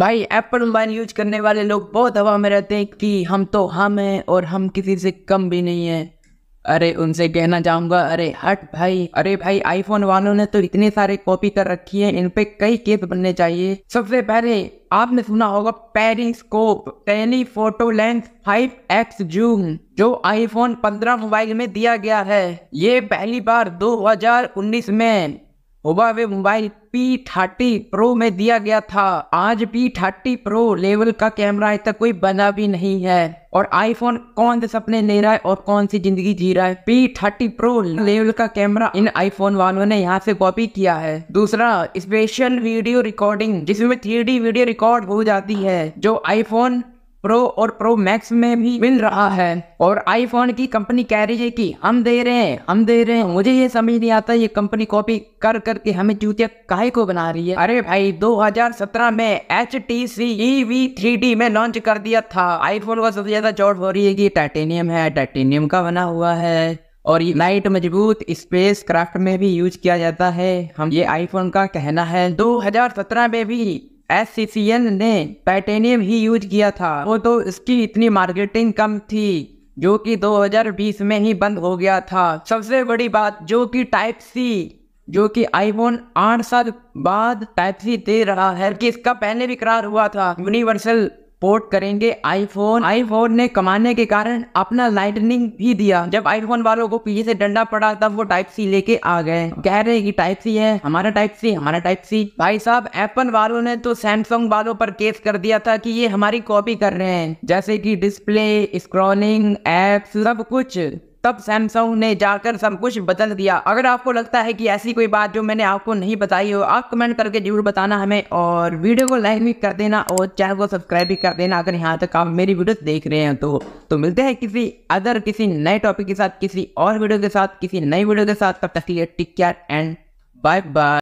भाई Apple mobile use करने वाले लोग बहुत हवा में रहते हैं कि हम तो हम हैं और हम किसी से कम भी नहीं है अरे उनसे कहना चाहूंगा अरे हट भाई अरे भाई आईफोन वालों ने तो इतने सारे कॉपी कर रखी है इन पे कई केस बनने चाहिए सबसे पहले आपने सुना होगा periscope photo lens X zoom जो आईफोन 15 मोबाइल में दिया गया है ये पहली बार 2019 में ओबावे मोबाइल P30 Pro में दिया गया था आज P30 Pro लेवल का कैमरा आज तक तो कोई बना भी नहीं है और आईफोन कौन से सपने ले रहा है और कौन सी जिंदगी जी रहा है P30 Pro लेवल का कैमरा इन आईफोन वालों ने यहाँ से कॉपी किया है दूसरा स्पेशल वीडियो रिकॉर्डिंग जिसमें थ्री वीडियो रिकॉर्ड हो जाती है जो आईफोन प्रो और प्रो मैक्स में भी मिल रहा है और आईफोन की कंपनी कह रही है कि हम दे रहे हैं हम दे रहे हैं मुझे ये समझ नहीं आता ये कंपनी कॉपी कर करके हमें चूतिया काहे को बना रही है अरे भाई 2017 में H T C E V three D में लॉन्च कर दिया था आईफोन का सबसे ज्यादा चौट हो रही है कि टाइटेनियम है टाइटेनियम का बना हुआ है और ये लाइट मजबूत स्पेस क्राफ्ट में भी यूज किया जाता है हम ये आईफोन का कहना है 2017 में भी एस ने टाइटेनियम ही यूज किया था वो तो इसकी इतनी मार्केटिंग कम थी जो कि 2020 में ही बंद हो गया था सबसे बड़ी बात जो कि टाइप सी जो कि आईफोन आठ साल बाद टाइप सी दे रहा है कि इसका पहले भी करार हुआ था यूनिवर्सल पोर्ट करेंगे आईफोन आईफोन ने कमाने के कारण अपना लाइटनिंग भी दिया जब आईफोन वालों को पीछे से डंडा पड़ा तब वो टाइप सी लेके आ गए कह रहे कि टाइप सी है हमारा टाइप सी हमारा टाइप सी भाई साहब एप्पल वालों ने तो सैमसंग वालों पर केस कर दिया था कि ये हमारी कॉपी कर रहे हैं जैसे कि डिस्प्ले स्क्रॉलिंग एप्स सब कुछ तब सैमसंग ने जाकर सब कुछ बदल दिया अगर आपको लगता है कि ऐसी कोई बात जो मैंने आपको नहीं बताई हो आप कमेंट करके जरूर बताना हमें और वीडियो को लाइक भी कर देना और चैनल को सब्सक्राइब भी कर देना अगर यहाँ तक आप मेरी वीडियो देख रहे हैं तो तो मिलते हैं किसी अदर किसी नए टॉपिक के साथ किसी और वीडियो के साथ किसी नई वीडियो के साथ तब तक लिए take care and bye bye